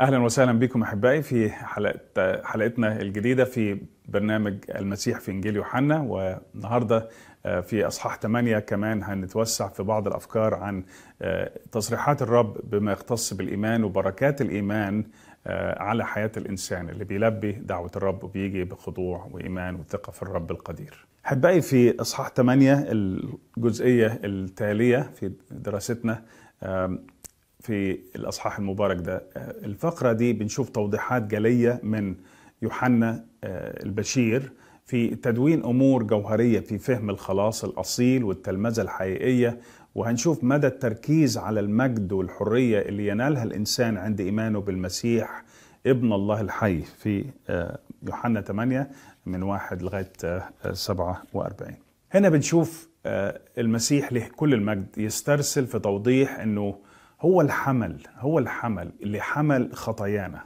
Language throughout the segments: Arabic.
اهلا وسهلا بكم احبائي في حلقه حلقتنا الجديده في برنامج المسيح في انجيل يوحنا والنهارده آه، في اصحاح 8 كمان هنتوسع في بعض الافكار عن آه، تصريحات الرب بما يختص بالايمان وبركات الايمان آه، على حياه الانسان اللي بيلبي دعوه الرب وبيجي بخضوع وايمان وثقه في الرب القدير. احبائي في اصحاح 8 الجزئيه التاليه في دراستنا في الأصحاح المبارك ده الفقرة دي بنشوف توضيحات جلية من يوحنا آه، البشير في تدوين أمور جوهرية في فهم الخلاص الأصيل والتلمذة الحقيقية وهنشوف مدى التركيز على المجد والحرية اللي ينالها الإنسان عند إيمانه بالمسيح ابن الله الحي في آه، يوحنا 8 من 1 لغاية 47 آه، هنا بنشوف المسيح له كل المجد يسترسل في توضيح أنه هو الحمل هو الحمل اللي حمل خطايانا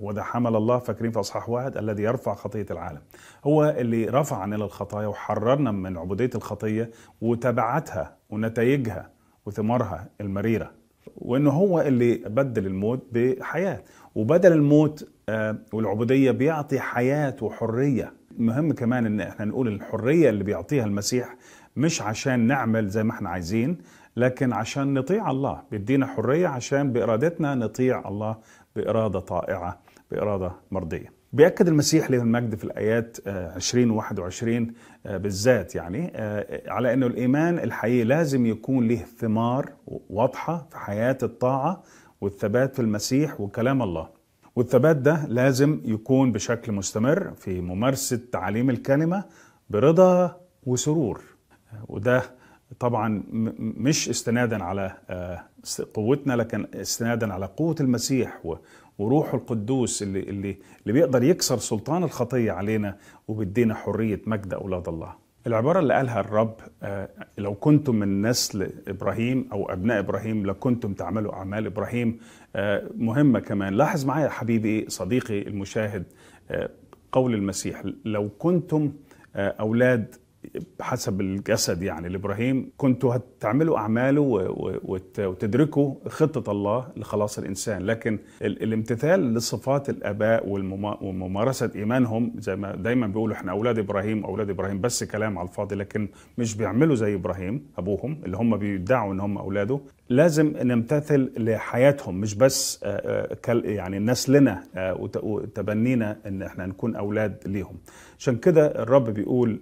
وده آه، حمل الله فاكرين في اصحاح واحد الذي يرفع خطيه العالم هو اللي رفع عننا الخطايا وحررنا من عبوديه الخطيه وتبعتها ونتائجها وثمارها المريره وانه هو اللي بدل الموت بحياه وبدل الموت آه، والعبوديه بيعطي حياه وحريه مهم كمان ان احنا نقول الحريه اللي بيعطيها المسيح مش عشان نعمل زي ما احنا عايزين لكن عشان نطيع الله بيدينا حرية عشان بإرادتنا نطيع الله بإرادة طائعة بإرادة مرضية بيأكد المسيح له المجد في الآيات 20 و 21 بالذات يعني آه، على أنه الإيمان الحقيقي لازم يكون له ثمار واضحة في حياة الطاعة والثبات في المسيح وكلام الله والثبات ده لازم يكون بشكل مستمر في ممارسة تعاليم الكلمة برضا وسرور وده طبعا مش استنادا على آه، قوتنا لكن استنادا على قوة المسيح وروحه القدوس اللي اللي اللي بيقدر يكسر سلطان الخطية علينا وبيدينا حرية مجد أولاد الله. العبارة اللي قالها الرب آه، لو كنتم من نسل إبراهيم أو أبناء إبراهيم لكنتم تعملوا أعمال إبراهيم آه، مهمة كمان لاحظ معايا حبيبي صديقي المشاهد قول المسيح لو كنتم أولاد حسب الجسد يعني لابراهيم كنتوا هتعملوا اعماله وتدركوا خطه الله لخلاص الانسان لكن الامتثال لصفات الاباء وممارسه ايمانهم زي ما دايما بيقولوا احنا اولاد ابراهيم اولاد ابراهيم بس كلام على الفاضي لكن مش بيعملوا زي ابراهيم ابوهم اللي هم بيدعوا ان هم اولاده لازم نمتثل لحياتهم مش بس آه، آه، يعني نسلنا آه، وتبنينا ان احنا نكون اولاد ليهم عشان كده الرب بيقول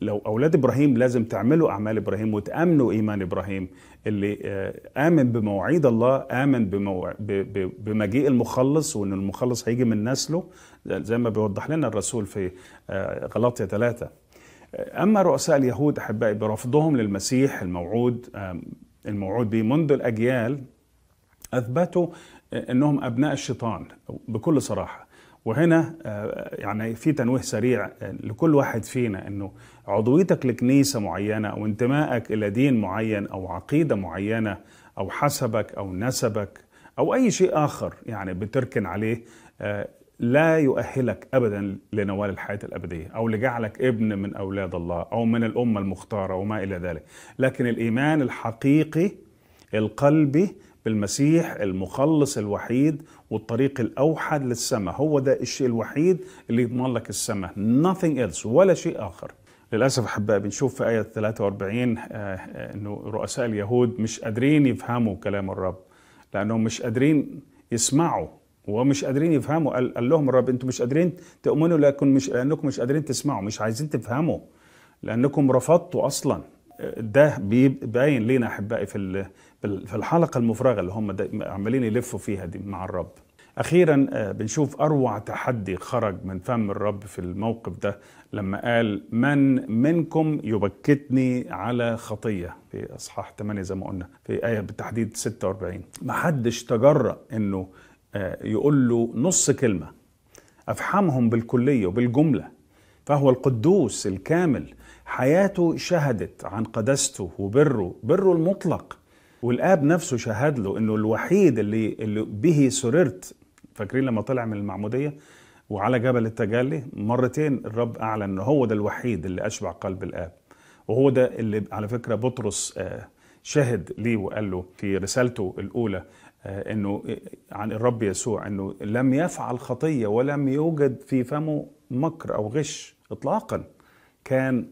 لو اولاد ابراهيم لازم تعملوا اعمال ابراهيم وتامنوا ايمان ابراهيم اللي آه، امن بمواعيد الله امن بمو... ب... بمجيء المخلص وان المخلص هيجي من نسله زي ما بيوضح لنا الرسول في آه، غلاطيا ثلاثة اما رؤساء اليهود احبائي برفضهم للمسيح الموعود الموعود به منذ الاجيال اثبتوا آه، انهم ابناء الشيطان بكل صراحه وهنا آه، يعني في تنويه سريع آه، لكل واحد فينا انه عضويتك لكنيسه معينه او انتمائك الى دين معين او عقيده معينه او حسبك او نسبك او اي شيء اخر يعني بتركن عليه آه، لا يؤهلك ابدا لنوال الحياه الابديه او لجعلك ابن من اولاد الله او من الامه المختاره وما الى ذلك لكن الايمان الحقيقي القلبي بالمسيح المخلص الوحيد والطريق الأوحد للسماء هو ده الشيء الوحيد اللي يضمن لك السماء nothing else ولا شيء آخر للأسف أحباء بنشوف في آية 43 آه، آه، أنه رؤساء اليهود مش قادرين يفهموا كلام الرب لأنهم مش قادرين يسمعوا ومش قادرين يفهموا قال, قال لهم الرب أنتم مش قادرين تؤمنوا لكن مش لأنكم مش قادرين تسمعوا مش عايزين تفهموا لأنكم رفضتوا أصلاً ده بيبين لينا احبائي في في الحلقه المفرغه اللي هم عمالين يلفوا فيها دي مع الرب اخيرا آه، بنشوف اروع تحدي خرج من فم الرب في الموقف ده لما قال من منكم يبكتني على خطيه في اصحاح 8 زي ما قلنا في ايه بالتحديد 46 ما حدش تجرأ انه آه، يقول له نص كلمه افحمهم بالكليه وبالجمله فهو القدوس الكامل حياته شهدت عن قداسته وبره بره المطلق والاب نفسه شهد له انه الوحيد اللي, اللي به سررت فاكرين لما طلع من المعموديه وعلى جبل التجلي مرتين الرب اعلن انه هو ده الوحيد اللي اشبع قلب الاب وهو ده اللي على فكره بطرس آه، شهد ليه وقال له في رسالته الاولى آه، انه آه، عن الرب يسوع انه لم يفعل خطيه ولم يوجد في فمه مكر او غش اطلاقا كان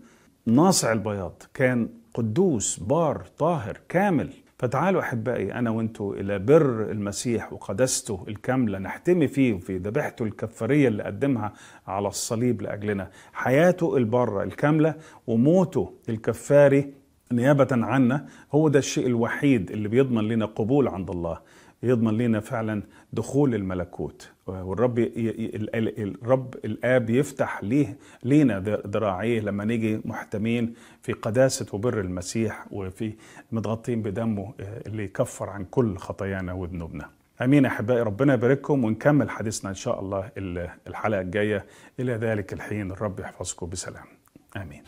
ناصع البياض كان قدوس بار طاهر كامل فتعالوا احبائي انا وانتو الى بر المسيح وقدسته الكامله نحتمي فيه وفي ذبيحته الكفاريه اللي قدمها على الصليب لاجلنا حياته الباره الكامله وموته الكفاري نيابه عنا هو ده الشيء الوحيد اللي بيضمن لنا قبول عند الله يضمن لنا فعلا دخول الملكوت والرب الرب الاب يفتح ليه لينا ذراعيه لما نيجي محتمين في قداسه وبر المسيح وفي متغطين بدمه آه، اللي يكفر عن كل خطايانا وذنوبنا. امين احبائي ربنا يبارككم ونكمل حديثنا ان شاء الله الحلقه الجايه الى ذلك الحين الرب يحفظكم بسلام. امين.